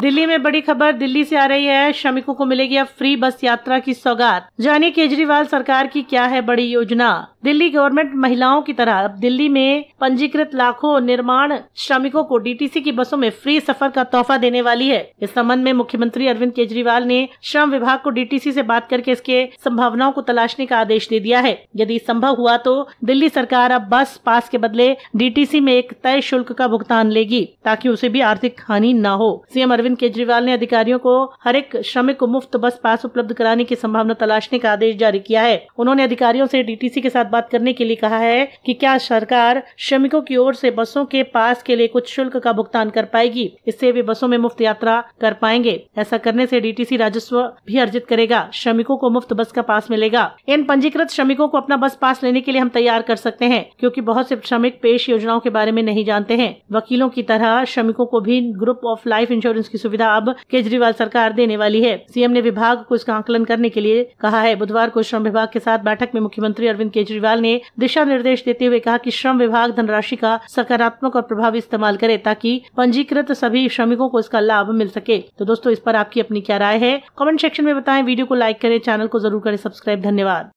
दिल्ली में बड़ी खबर दिल्ली से आ रही है श्रमिकों को मिलेगी अब फ्री बस यात्रा की सौगात जानिए केजरीवाल सरकार की क्या है बड़ी योजना दिल्ली गवर्नमेंट महिलाओं की तरह अब दिल्ली में पंजीकृत लाखों निर्माण श्रमिकों को डीटीसी की बसों में फ्री सफर का तोहफा देने वाली है इस संबंध में मुख्यमंत्री अरविंद केजरीवाल ने श्रम विभाग को डीटीसी से बात करके इसके संभावनाओं को तलाशने का आदेश दे दिया है यदि संभव हुआ तो दिल्ली सरकार अब बस पास के बदले डीटीसी में एक तय शुल्क का भुगतान लेगी ताकि उसे भी आर्थिक हानि न हो सीएम अरविंद अरविंद केजरीवाल ने अधिकारियों को हर एक श्रमिक को मुफ्त बस पास उपलब्ध कराने की संभावना तलाशने का आदेश जारी किया है उन्होंने अधिकारियों से डीटीसी के साथ बात करने के लिए कहा है कि क्या सरकार श्रमिकों की ओर से बसों के पास के लिए कुछ शुल्क का भुगतान कर पाएगी इससे वे बसों में मुफ्त यात्रा कर पाएंगे ऐसा करने से डीटीसी राजस्व भी अर्जित करेगा श्रमिकों को मुफ्त बस का पास मिलेगा इन पंजीकृत श्रमिकों को अपना बस पास लेने के लिए हम तैयार कर सकते हैं क्योंकि बहुत से श्रमिक पेश योजनाओं के बारे में नहीं जानते हैं वकीलों की तरह श्रमिकों को भी ग्रुप ऑफ लाइफ इंश्योरेंस की की सुविधा अब केजरीवाल सरकार देने वाली है सीएम ने विभाग को इसका आकलन करने के लिए कहा है बुधवार को श्रम विभाग के साथ बैठक में मुख्यमंत्री अरविंद केजरीवाल ने दिशा निर्देश देते हुए कहा कि श्रम विभाग धनराशि का सकारात्मक और प्रभावी इस्तेमाल करे ताकि पंजीकृत सभी श्रमिकों को इसका लाभ मिल सके तो दोस्तों इस पर आपकी अपनी क्या राय है कमेंट सेक्शन में बताएं वीडियो को लाइक करें चैनल को जरूर करें सब्सक्राइब धन्यवाद